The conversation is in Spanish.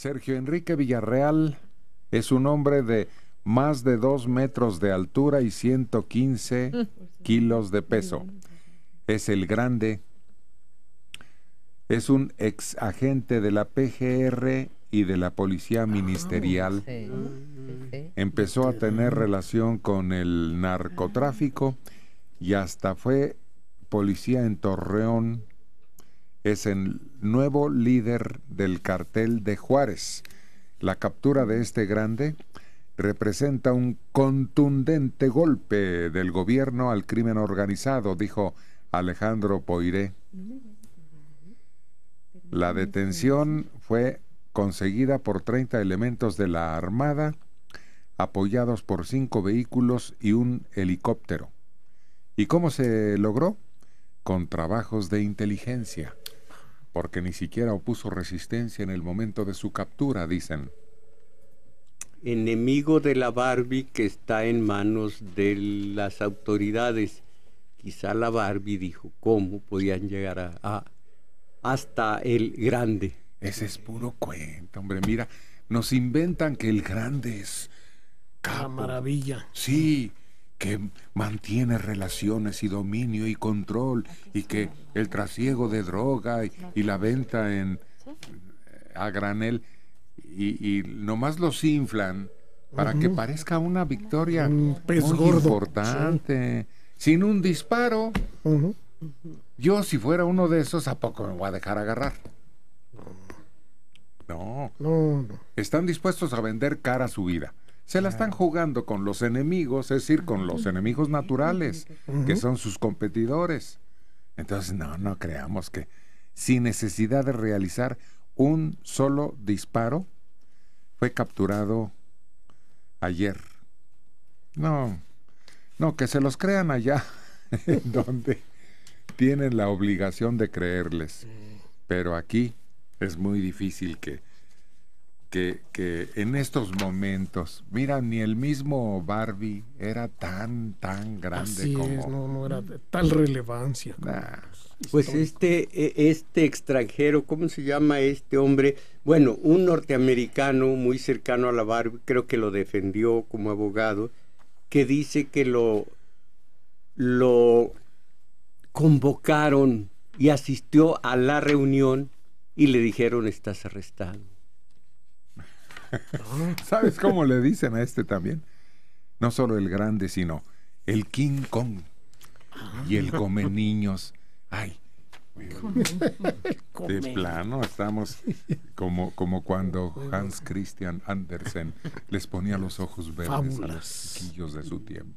Sergio Enrique Villarreal es un hombre de más de 2 metros de altura y 115 kilos de peso. Es el grande. Es un ex agente de la PGR y de la Policía Ministerial. Ah, Empezó a tener relación con el narcotráfico y hasta fue policía en Torreón es el nuevo líder del cartel de Juárez. La captura de este grande representa un contundente golpe del gobierno al crimen organizado, dijo Alejandro Poiré. La detención fue conseguida por 30 elementos de la Armada, apoyados por cinco vehículos y un helicóptero. ¿Y cómo se logró? Con trabajos de inteligencia porque ni siquiera opuso resistencia en el momento de su captura, dicen. Enemigo de la Barbie que está en manos de las autoridades. Quizá la Barbie dijo cómo podían llegar a, hasta el grande. Ese es puro cuento, hombre. Mira, nos inventan que el grande es. maravilla. Sí, que mantiene relaciones y dominio y control y que el trasiego de droga y, la venta en eh, a granel y, nomás los inflan para que parezca una victoria muy importante sin un disparo yo si fuera uno de esos a poco me voy a dejar agarrar no. no, no. están dispuestos a vender cara su vida se la están jugando con los enemigos, es decir, con los enemigos naturales, que son sus competidores. Entonces, no, no creamos que sin necesidad de realizar un solo disparo, fue capturado ayer. No, no, que se los crean allá, donde tienen la obligación de creerles. Pero aquí es muy difícil que que, en estos momentos, mira, ni el mismo Barbie era tan, tan grande como. no, no era de tal relevancia. Pues este, e, este extranjero, ¿cómo se llama este hombre? Bueno, un norteamericano muy cercano a la Barbie, creo que lo defendió como abogado, que dice que lo, lo convocaron y asistió a la reunión y le dijeron estás arrestado. ¿Sabes cómo le dicen a este también? No solo el grande, sino el King Kong y el come niños. Ay. De plano, estamos como, como cuando Hans Christian Andersen les ponía los ojos verdes a los chiquillos de su tiempo.